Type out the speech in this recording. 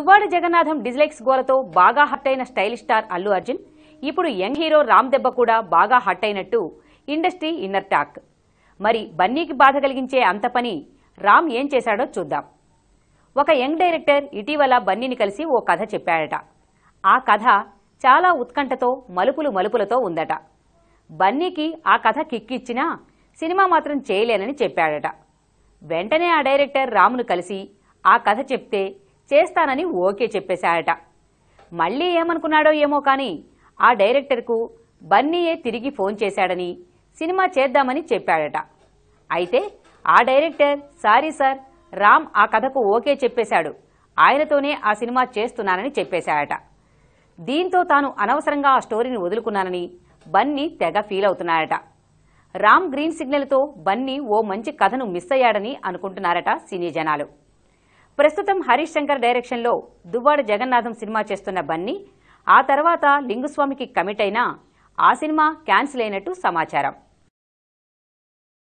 తువ్వాడ Jagannatham dislikes గోలతో బాగా hot అయిన style star Allu Arjun ఇప్పుడు యంగ్ హీరో రామ్ దెబ్బ కూడా బాగా హట్ అయినట్టు ఇండస్ట్రీ ఇన్నర్ టాక్ మరి బన్నీకి బాధ కలిగించే అంత పని రామ్ ఏం చేశాడో చూద్దాం ఒక యంగ్ డైరెక్టర్ ఇటీవల బన్నీని కలిసి ఓ కథ చెప్పాడట ఆ కథ చాలా ఉత్కంఠతో మలుపులు మలుపులతో ఉందట బన్నీకి ఆ కథ కిక్కిచ్చినా సినిమా మాత్రం చేయలేనని చెప్పాడట వెంటనే ఆ డైరెక్టర్ రామును కలిసి ఆ కథ చెప్తే చేస్తానని ఓకే చెప్పేశాడట మళ్ళీ ఏమనుకున్నాడో ఏమో కానీ ఆ డైరెక్టర్కు బన్నీయే తిరిగి ఫోన్ చేశాడని సినిమా చేద్దామని చెప్పాడట అయితే ఆ డైరెక్టర్ సారీ సార్ రామ్ ఆ కథకు ఓకే చెప్పేశాడు ఆయనతోనే ఆ సినిమా చేస్తున్నానని చెప్పేశాడట దీంతో తాను అనవసరంగా ఆ స్టోరీని వదులుకున్నానని బన్నీ తెగ ఫీల్ అవుతున్నాడట రామ్ గ్రీన్ సిగ్నల్తో బన్నీ ఓ మంచి కథను మిస్ అయ్యాడని అనుకుంటున్నారట సినీ జనాలు ప్రస్తుతం హరీష్ శంకర్ డైరెక్షన్లో దువ్వాడ జగన్నాథం సినిమా చేస్తున్న బన్నీ ఆ తర్వాత లింగుస్వామికి కమిట్ అయినా ఆ సినిమా క్యాన్సిల్ అయినట్టు సమాచారం